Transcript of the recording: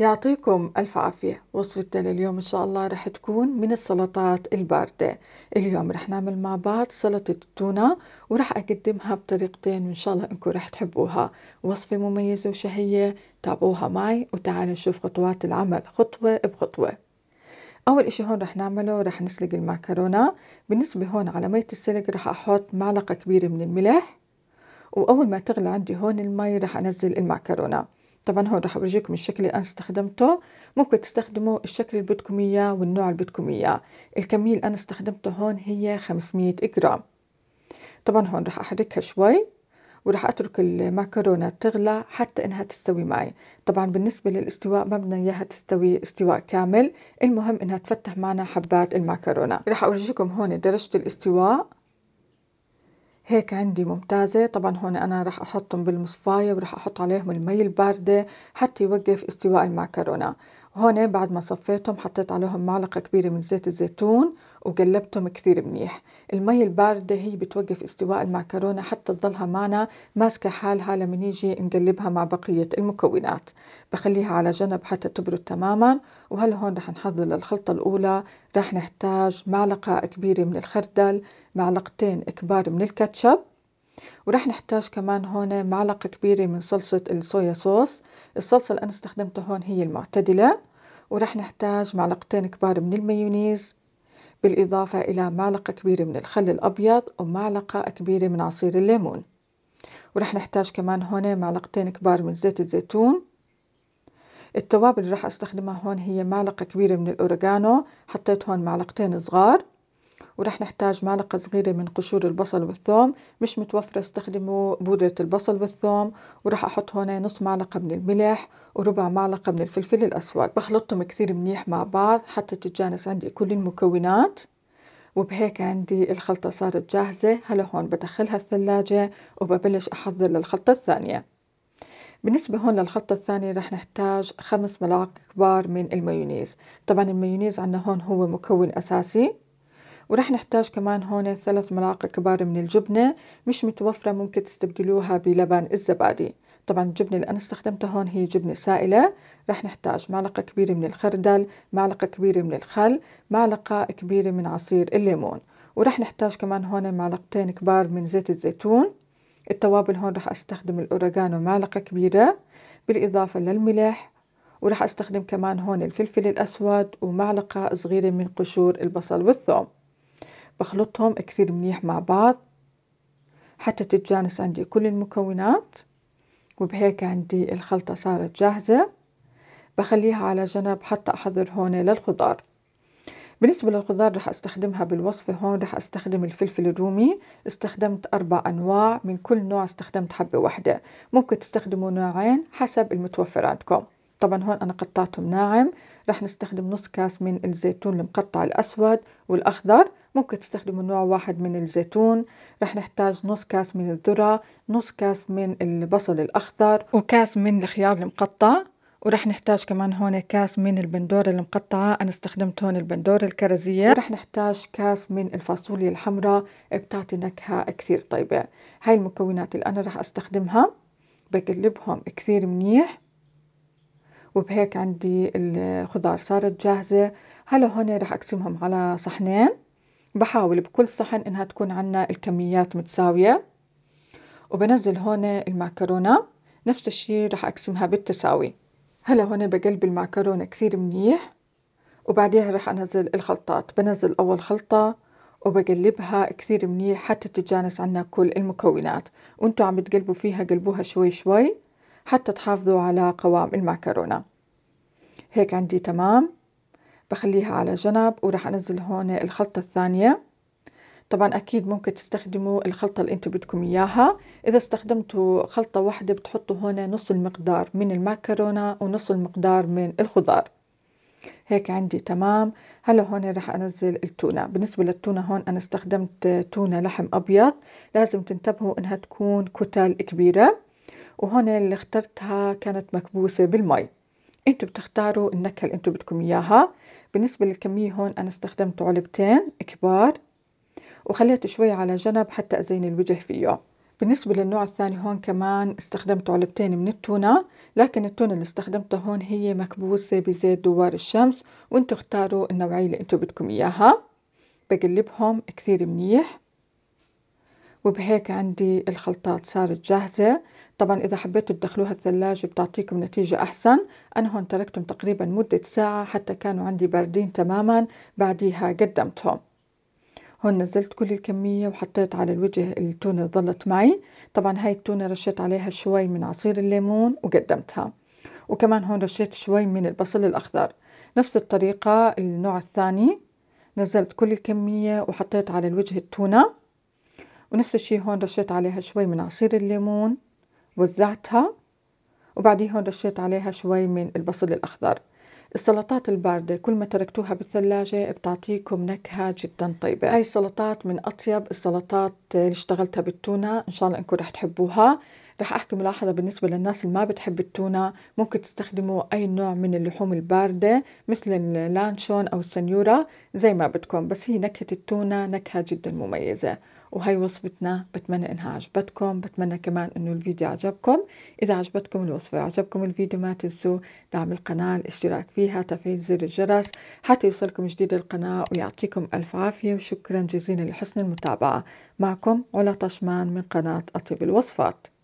يعطيكم ألف عافية وصفتنا لليوم إن شاء الله رح تكون من السلطات الباردة اليوم رح نعمل مع بعض سلطة التونة ورح أقدمها بطريقتين وإن شاء الله أنكم رح تحبوها وصفة مميزة وشهية تابعوها معي وتعالوا نشوف خطوات العمل خطوة بخطوة أول إشي هون رح نعمله رح نسلق المعكرونة بالنسبة هون على مية السلق رح أحط معلقة كبيرة من الملح وأول ما تغلى عندي هون المي رح أنزل المعكرونة طبعا هون راح أورجيكم الشكل اللي أنا استخدمته ممكن تستخدموا الشكل اللي بدكم إياه والنوع اللي بدكم إياه الكمية اللي أنا استخدمته هون هي 500 جرام طبعا هون راح أحركها شوي وراح اترك المعكرونه تغلى حتى انها تستوي معي طبعا بالنسبه للاستواء ما بدنا اياها تستوي استواء كامل المهم انها تفتح معنا حبات المعكرونه راح اورجيكم هون درجه الاستواء هيك عندي ممتازة طبعا هون أنا رح أحطهم بالمصفاية ورح أحط عليهم المي الباردة حتى يوقف استواء المعكرونة هون بعد ما صفيتهم حطيت عليهم معلقة كبيرة من زيت الزيتون وقلبتهم كثير منيح المي الباردة هي بتوقف استواء المعكرونة حتى تضلها معنا ماسكة حالها لما نيجي نقلبها مع بقية المكونات بخليها على جنب حتى تبرد تماما وهلا هون رح نحضر للخلطة الأولى رح نحتاج معلقة كبيرة من الخردل معلقتين كبار من الكاتشب ورح نحتاج كمان هون معلقة كبيرة من صلصة الصويا صوص الصلصة اللي أنا استخدمتها هون هي المعتدلة ورح نحتاج معلقتين كبار من المايونيز بالإضافة إلى معلقة كبيرة من الخل الأبيض ومعلقة كبيرة من عصير الليمون ورح نحتاج كمان هون معلقتين كبار من زيت الزيتون التوابل اللي راح استخدمها هون هي معلقة كبيرة من الأوريجانو حطيت هون معلقتين صغار ورح نحتاج معلقة صغيرة من قشور البصل والثوم مش متوفرة استخدموا بودرة البصل والثوم ورح أحط هون نص معلقة من الملح وربع معلقة من الفلفل الأسود بخلطهم كثير منيح مع بعض حتى تتجانس عندي كل المكونات وبهيك عندي الخلطة صارت جاهزة هلا هون بدخلها الثلاجة وببلش أحضر للخلطة الثانية بالنسبة هون للخلطة الثانية رح نحتاج خمس ملاعق كبار من المايونيز طبعا المايونيز عنا هون هو مكون أساسي ورح نحتاج كمان هون ثلاث ملاعق كبار من الجبنة مش متوفرة ممكن تستبدلوها بلبن الزبادي طبعا الجبنة اللي أنا استخدمتها هون هي جبنة سائلة رح نحتاج معلقة كبيرة من الخردل معلقة كبيرة من الخل معلقة كبيرة من عصير الليمون ورح نحتاج كمان هون معلقتين كبار من زيت الزيتون التوابل هون رح أستخدم الأوريجانو معلقة كبيرة بالإضافة للملح ورح أستخدم كمان هون الفلفل الأسود ومعلقة صغيرة من قشور البصل والثوم بخلطهم كثير منيح مع بعض حتى تتجانس عندي كل المكونات وبهيك عندي الخلطة صارت جاهزة بخليها على جنب حتى أحضر هون للخضار بالنسبة للخضار رح استخدمها بالوصفة هون رح استخدم الفلفل الرومي استخدمت أربع أنواع من كل نوع استخدمت حبة واحدة ممكن تستخدموا نوعين حسب المتوفر عندكم طبعا هون أنا قطعتهم ناعم رح نستخدم نص كاس من الزيتون المقطع الأسود والأخضر ممكن تستخدموا نوع واحد من الزيتون رح نحتاج نص كاس من الذرة نص كاس من البصل الأخضر وكاس من الخيار المقطع ورح نحتاج كمان هون كاس من البندورة المقطعة أنا استخدمت هون البندورة الكرزية رح نحتاج كاس من الفاصوليا الحمراء بتعطي نكهة كثير طيبة هاي المكونات اللي أنا رح أستخدمها بقلبهم كثير منيح وبهيك عندي الخضار صارت جاهزة هلا هون رح أقسمهم على صحنين بحاول بكل صحن إنها تكون عنا الكميات متساوية وبنزل هون المعكرونة نفس الشي رح أقسمها بالتساوي هلا هون بقلب المعكرونة كثير منيح وبعديها رح أنزل الخلطات بنزل أول خلطة وبقلبها كثير منيح حتى تتجانس عنا كل المكونات وانتو عم تقلبوا فيها قلبوها شوي شوي حتى تحافظوا على قوام المعكرونة هيك عندي تمام بخليها على جنب وراح أنزل هون الخلطة الثانية طبعا أكيد ممكن تستخدموا الخلطة اللي أنتم بدكم إياها إذا استخدمتوا خلطة واحدة بتحطوا هون نص المقدار من المعكرونة ونص المقدار من الخضار هيك عندي تمام هلا هون رح انزل التونة بالنسبة للتونة هون انا استخدمت تونة لحم ابيض لازم تنتبهوا انها تكون كتل كبيرة وهون اللي اخترتها كانت مكبوسة بالمي انتو بتختاروا النكهة اللي انتو بدكم اياها بالنسبة للكمية هون انا استخدمت علبتين كبار وخليت شوي على جنب حتى ازين الوجه فيه بالنسبة للنوع الثاني هون كمان استخدمت علبتين من التونة لكن التونة اللي استخدمتها هون هي مكبوسة بزيت دوار الشمس وانتو اختاروا النوعية اللي انتو بدكم اياها بقلبهم كثير منيح وبهيك عندي الخلطات صارت جاهزة طبعا إذا حبيتوا تدخلوها الثلاجة بتعطيكم نتيجة أحسن أنا هون تركتهم تقريبا مدة ساعة حتى كانوا عندي باردين تماما بعديها قدمتهم هون نزلت كل الكمية وحطيت على الوجه التونة اللي ظلت معي طبعا هاي التونة رشيت عليها شوي من عصير الليمون وقدمتها وكمان هون رشيت شوي من البصل الأخضر نفس الطريقة النوع الثاني نزلت كل الكمية وحطيت على الوجه التونة ونفس الشي هون رشيت عليها شوي من عصير الليمون وزعتها وبعدين هون رشيت عليها شوي من البصل الأخضر السلطات الباردة كل ما تركتوها بالثلاجة بتعطيكم نكهة جدا طيبة هاي السلطات من أطيب السلطات اللي اشتغلتها بالتونة إن شاء الله أنكم رح تحبوها رح أحكي ملاحظة بالنسبة للناس اللي ما بتحب التونة ممكن تستخدموا أي نوع من اللحوم الباردة مثل اللانشون أو السنيورة زي ما بدكم بس هي نكهة التونة نكهة جدا مميزة وهي وصفتنا بتمنى إنها عجبتكم بتمنى كمان إنه الفيديو عجبكم إذا عجبتكم الوصفة وعجبكم الفيديو ما تنسوا دعم القناة الاشتراك فيها تفعيل زر الجرس حتى يوصلكم جديد القناة ويعطيكم ألف عافية وشكرا جزيلا لحسن المتابعة معكم علا طشمان من قناة أطيب الوصفات